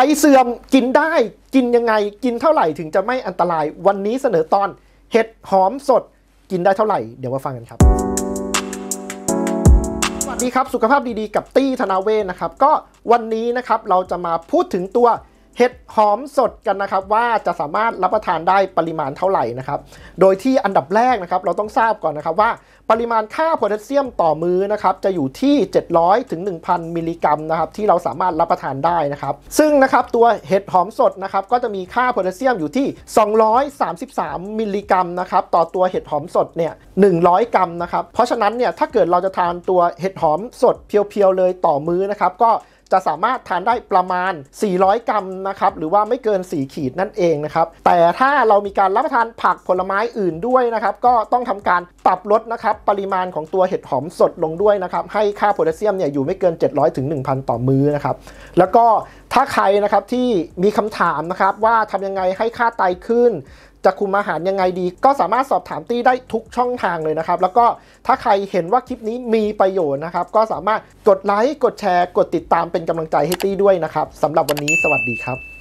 ไตเสื่อมกินได้กินยังไงกินเท่าไหร่ถึงจะไม่อันตรายวันนี้เสนอตอน เห็ดหอมสดกินได้เท่าไหร่ เดี๋ยวมาฟังกันครับสวัสดีครับสุขภาพดีๆกับตี้ธนาเวศนะครับ ก็วันนี้นะครับเราจะมาพูดถึงตัวเห็ดหอมสดกันนะครับว่าจะสามารถรับประทานได้ปริมาณเท่าไหร่นะครับ โดยที่อันดับแรกนะครับ เราต้องทราบก่อนนะครับว่า ปริมาณค่าโพแทสเซียมต่อมือนะครับจะอยู่ที่ 700ถึง1,000มิลลิกรัมนะครับที่เราสามารถรับประทานได้นะครับ ซึ่งนะครับตัวเห็ดหอมสดนะครับก็จะมีค่าโพแทสเซียมอยู่ที่ 233มิลลิกรัมนะครับต่อตัวเห็ดหอมสดเนี่ย100 กรัมนะครับ เพราะฉะนั้นเนี่ยถ้าเกิดเราจะทานตัวเห็ดหอมสดเพียวๆเลยต่อมือนะครับ ก็จะสามารถทานได้ประมาณ 400 กรัม นะครับ หรือว่าไม่เกิน 4 ขีดนั่นเอง นะครับ แต่ถ้าเรามีการรับประทานผักผลไม้อื่นด้วย นะครับ ก็ต้องทำการ ปรับลด นะครับ ปริมาณของตัวเห็ดหอมสดลงด้วย นะครับ ให้ค่าโพแทสเซียม เนี่ย อยู่ไม่เกิน 700 ถึง 1,000 ต่อมือนะครับ แล้วก็ถ้าใคร นะครับ ที่มีคำถาม นะครับ ว่าทำยังไงให้ค่าไตขึ้นจะคุมอาหารยังไงดีก็สามารถสอบถามตี้ได้ทุกช่องทางเลยนะครับ แล้วก็ถ้าใครเห็นว่าคลิปนี้มีประโยชน์นะครับ ก็สามารถกดไลค์กดแชร์ กดติดตามเป็นกำลังใจให้ตี้ด้วยนะครับสำหรับวันนี้สวัสดีครับ